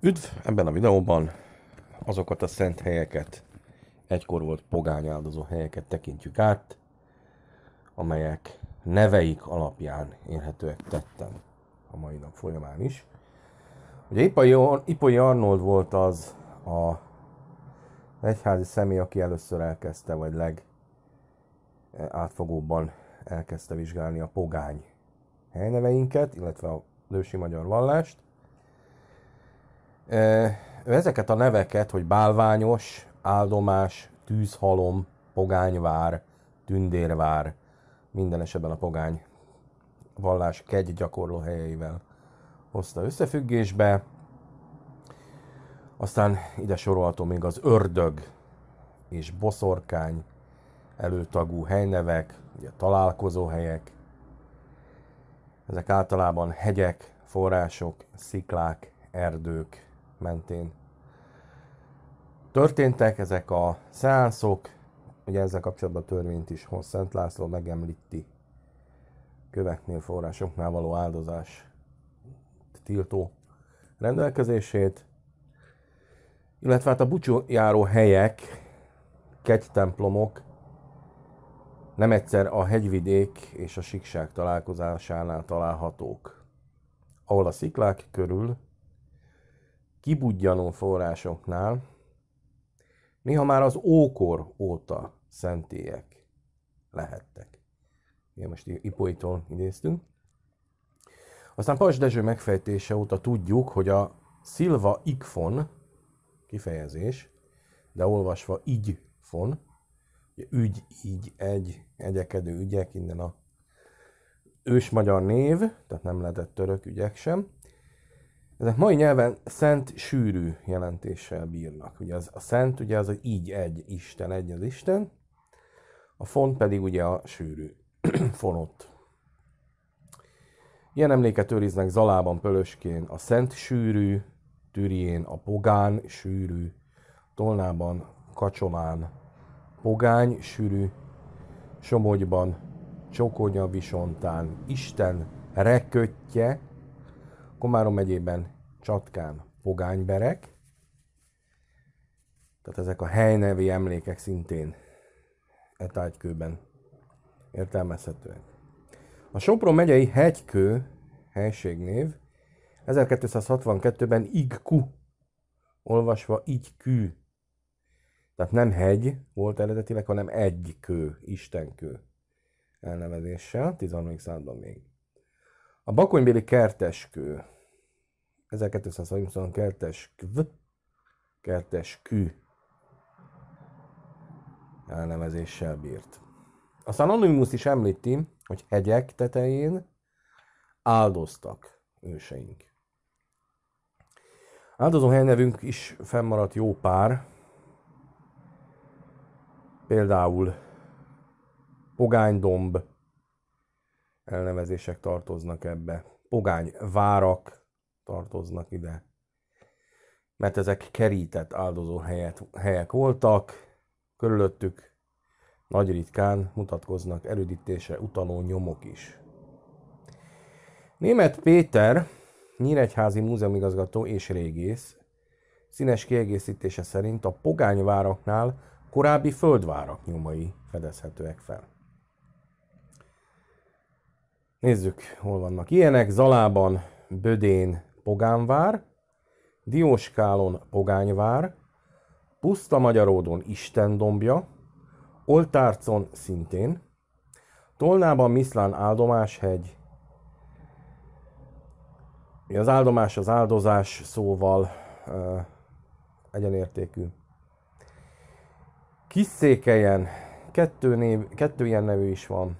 Üdv! Ebben a videóban azokat a szent helyeket, egykor volt pogány áldozó helyeket tekintjük át, amelyek neveik alapján érhetőek tettem a mai nap folyamán is. Ugye Ipai Arnold volt az a egyházi személy, aki először elkezdte, vagy leg eh, átfogóbban elkezdte vizsgálni a pogány helyneveinket, illetve a lősi magyar vallást ő ezeket a neveket, hogy bálványos, áldomás, tűzhalom, pogányvár, tündérvár, minden esetben a pogány vallás kegy gyakorló helyeivel hozta összefüggésbe. Aztán ide sorolható még az ördög és boszorkány, előtagú helynevek, ugye helyek. Ezek általában hegyek, források, sziklák, erdők, mentén történtek ezek a szeánszok, ugye ezzel kapcsolatban a törvényt is hoz Szent László megemlíti köveknél, forrásoknál való áldozás tiltó rendelkezését, illetve hát a bucsújáró helyek, kegytemplomok nem egyszer a hegyvidék és a sikság találkozásánál találhatók, ahol a sziklák körül kibudjanó forrásoknál néha már az ókor óta szentélyek lehettek. Ugye most Ipolytól idéztünk. Aztán Pajs Dezső megfejtése óta tudjuk, hogy a szilva ikfon kifejezés, de olvasva így fon, ügy, így, egy, egyekedő ügyek, innen a ős magyar név, tehát nem lehetett török ügyek sem, ezek mai nyelven szent sűrű jelentéssel bírnak. Ugye az, a szent ugye az, az így egy Isten, egy az Isten, a font pedig ugye a sűrű fonott. Ilyen emléket őriznek Zalában, Pölöskén a szent sűrű, Türién a pogán sűrű, Tolnában, Kacsomán pogány sűrű, Somogyban, Csokonya Visontán, Isten rekötje, Komárom megyében Csatkán Fogányberek, tehát ezek a helynevi emlékek szintén etágykőben értelmezhetőek. A Sopron megyei hegykő helységnév 1262-ben Igku, olvasva így kű. Tehát nem hegy volt eredetileg, hanem egy kő, istenkő elnevezéssel, 13. században még. A bakonybéli kerteskő, 1230 kerteskv, kerteskű elnevezéssel bírt. Aztán Anonymous is említi, hogy hegyek tetején áldoztak őseink. Áldozó helynevünk is fennmaradt jó pár, például Pogánydomb, elnevezések tartoznak ebbe. Pogány várak tartoznak ide, mert ezek kerített helyet helyek voltak, körülöttük nagy ritkán mutatkoznak erődítése utaló nyomok is. Német Péter, Nyíregyházi múzeumigazgató és régész, színes kiegészítése szerint a pogányváraknál korábbi földvárak nyomai fedezhetőek fel. Nézzük, hol vannak ilyenek. Zalában, Bödén, Pogánvár, Dióskálon, Pogányvár, Puszta Magyaródon, Istendombja, Oltárcon szintén, Tolnában, Miszlán, Áldomáshegy, az áldomás az áldozás szóval egyenértékű. Kis székelyen, kettő, név, kettő ilyen nevű is van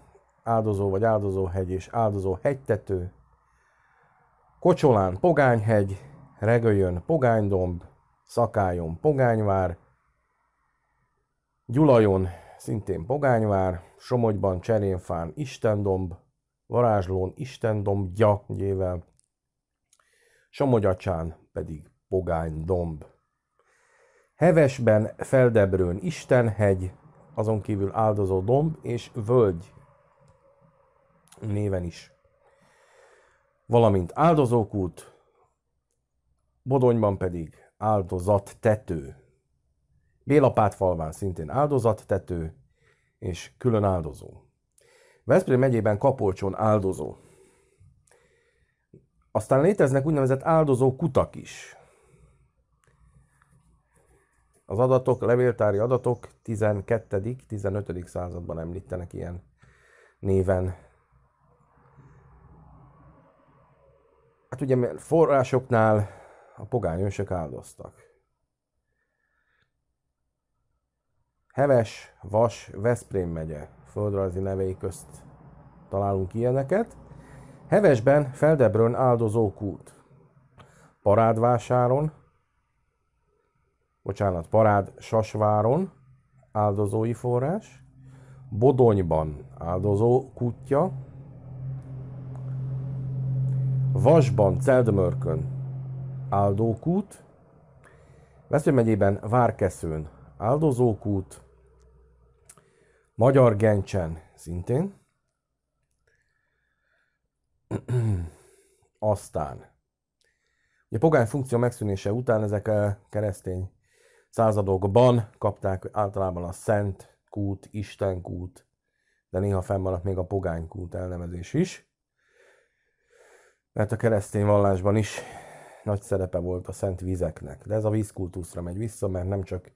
áldozó vagy áldozóhegy és áldozó hegytető, Kocsolán pogányhegy, Regölyön pogánydomb, Szakájon pogányvár, Gyulajon szintén pogányvár, Somogyban Cserénfán istendomb, Varázslón Istendomb gyakjével, Somogyacsán pedig pogánydomb. Hevesben, Feldebrőn Istenhegy, azon kívül áldozó domb és völgy néven is. Valamint áldozókút, Bodonyban pedig áldozattető. Bélapátfalván szintén áldozattető és külön áldozó. Veszprém megyében Kapolcson áldozó. Aztán léteznek úgynevezett áldozó kutak is. Az adatok, levéltári adatok 12.-15. században említenek ilyen néven Hát ugye forrásoknál a pogány ősök áldoztak. Heves, Vas, Veszprém megye földrajzi nevei közt találunk ilyeneket. Hevesben Feldebrön áldozókút. Parádvásáron, bocsánat, Parád Sasváron áldozói forrás. Bodonyban áldozó kutya, Vasban, Celdmörkön, Áldókút, Veszprém megyében Várkeszőn, Áldozókút, Magyar Gencsen szintén, aztán a pogány funkció megszűnése után ezek a keresztény századokban kapták általában a Szent kút, Isten kút, de néha fennmaradt még a pogány kút elnevezés is mert a keresztény vallásban is nagy szerepe volt a szent vizeknek. De ez a vízkultuszra megy vissza, mert nem csak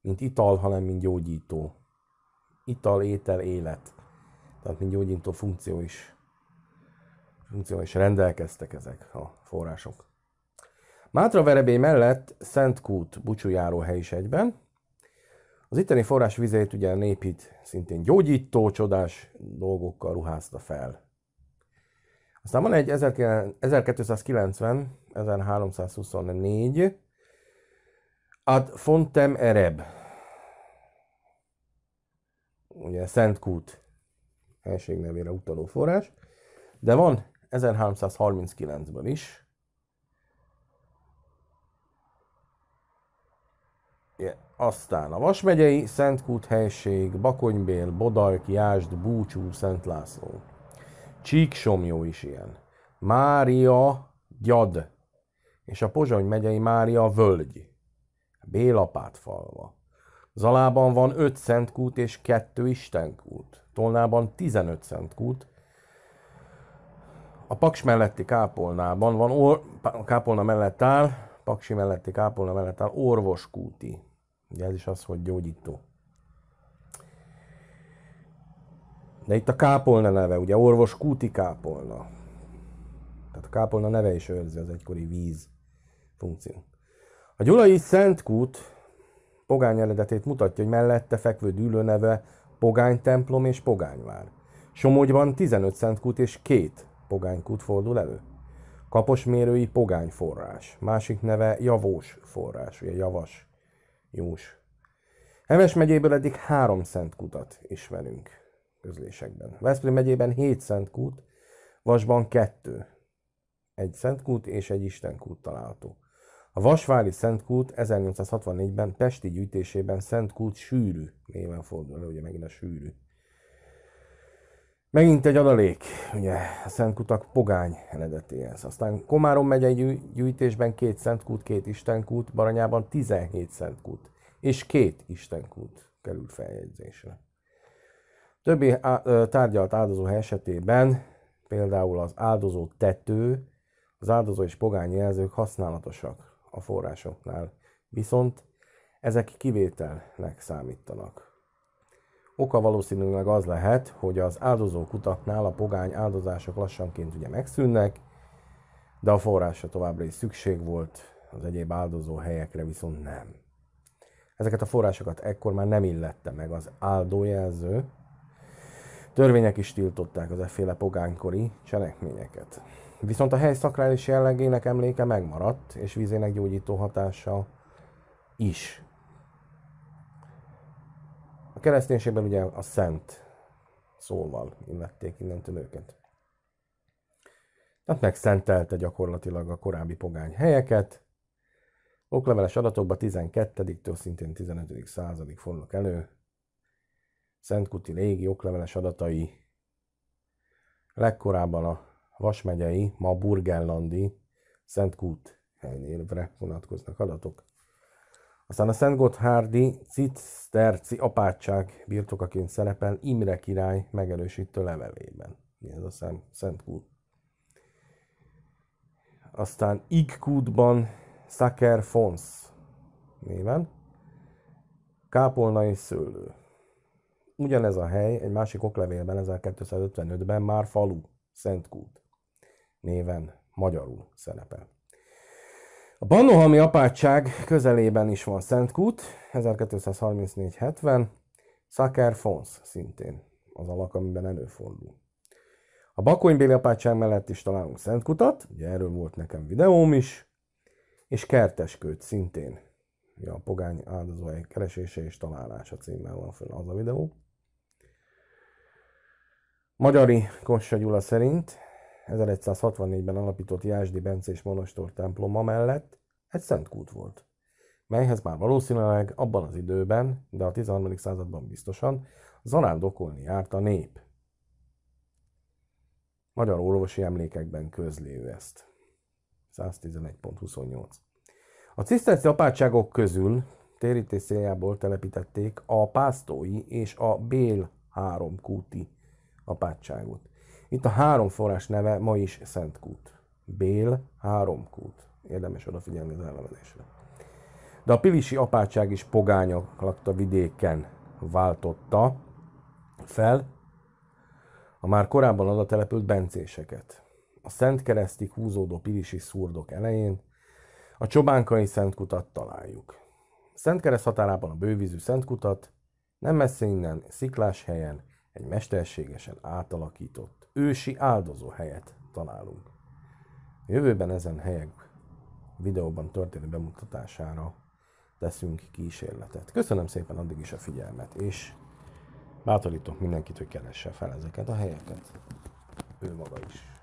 mint ital, hanem mint gyógyító. Ital, étel, élet. Tehát mint gyógyító funkció is, funkció is rendelkeztek ezek a források. Mátra verebé mellett Szentkút bucsújáró hely is egyben. Az itteni forrás vizeit ugye népít szintén gyógyító, csodás dolgokkal ruházta fel. Aztán van egy 1290, 1324, Ad Fontem Ereb. Ugye Szent Kút helység nevére utaló forrás. De van 1339-ből is. Yeah. Aztán a Vasmegyei Szentkút helység, Bakonybél, Bodajk, Jásd, Búcsú, Szent László. Csíksomjó is ilyen. Mária Gyad. És a Pozsony megyei Mária Völgy. Bélapátfalva. Zalában van 5 szentkút és 2 istenkút. Tolnában 15 szentkút. A Paks melletti kápolnában van, or, kápolna mellett áll, Paksi melletti kápolna mellett áll orvoskúti. Ugye ez is az, hogy gyógyító. De itt a kápolna neve, ugye orvos Kúti kápolna. Tehát a kápolna neve is őrzi az egykori víz funkciót. A gyulai Szentkút pogány eredetét mutatja, hogy mellette fekvő dűlő neve, pogány templom és pogányvár. Somogyban 15 szentkút és két pogánykút fordul elő. Kaposmérői pogány forrás, másik neve javós forrás, ugye javas, jós. Heves megyéből eddig három kutat ismerünk közlésekben. Veszprém megyében 7 szentkút, Vasban 2. Egy szentkút és egy istenkút található. A Vasvári Szentkút 1864-ben Pesti gyűjtésében Szentkút sűrű néven fordul ugye megint a sűrű. Megint egy adalék, ugye a Szentkutak pogány eredetéhez. Aztán Komárom megyei gyűjtésben két Szentkút, két Istenkút, Baranyában 17 Szentkút és két Istenkút került feljegyzésre. Többi tárgyalt áldozó esetében például az áldozó tető, az áldozó és pogány jelzők használatosak a forrásoknál, viszont ezek kivételnek számítanak. Oka valószínűleg az lehet, hogy az áldozó kutaknál a pogány áldozások lassanként ugye megszűnnek, de a forrása továbbra is szükség volt, az egyéb áldozó helyekre viszont nem. Ezeket a forrásokat ekkor már nem illette meg az áldójelző, Törvények is tiltották az efféle pogánykori cselekményeket. Viszont a hely szakrális jellegének emléke megmaradt, és vízének gyógyító hatása is. A kereszténységben ugye a szent szóval illették innentől őket. Tehát megszentelte gyakorlatilag a korábbi pogány helyeket. Okleveles adatokban 12-től szintén 15. századig fordulnak elő, Szentkuti légi okleveles adatai legkorábban a Vasmegyei, ma Burgellandi Szentkút helynévre vonatkoznak adatok. Aztán a Szent Gotthárdi Ciszterci apátság birtokaként szerepel Imre király megerősítő levelében. Ez a szem, Szent Kút. Aztán Igkútban Szaker Fons néven. Kápolnai szőlő. Ugyanez a hely egy másik oklevélben 1255-ben már falu, Szentkút néven magyarul szerepel. A Bannohami apátság közelében is van Szentkút, 1234-70, Szaker Fons szintén az alak, amiben előfordul. A Bakonybéli apátság mellett is találunk Szentkutat, ugye erről volt nekem videóm is, és Kerteskőt szintén. Ja, a pogány áldozói keresése és találása címmel van föl az a videó. Magyari Kossa Gyula szerint 1164-ben alapított Jásdi Bence és Monostor temploma mellett egy szent kút volt, melyhez már valószínűleg abban az időben, de a 13. században biztosan, zarándokolni járt a nép. Magyar orvosi emlékekben közli ő ezt. 111.28 A ciszterci apátságok közül térítés céljából telepítették a pásztói és a Bél háromkúti apátságot. Itt a három forrás neve ma is Szentkút. Bél, háromkút. Érdemes odafigyelni az elnevezésre. De a pilisi apátság is pogányok lakta vidéken váltotta fel a már korábban oda települt bencéseket. A Szent Keresztig húzódó pilisi szurdok elején a Csobánkai Szentkutat találjuk. Szentkereszt határában a bővízű Szentkutat, nem messze innen, sziklás helyen, egy mesterségesen átalakított ősi áldozóhelyet találunk. A jövőben ezen helyek videóban történő bemutatására teszünk kísérletet. Köszönöm szépen addig is a figyelmet, és bátorítok mindenkit, hogy keresse fel ezeket a helyeket. Ő maga is.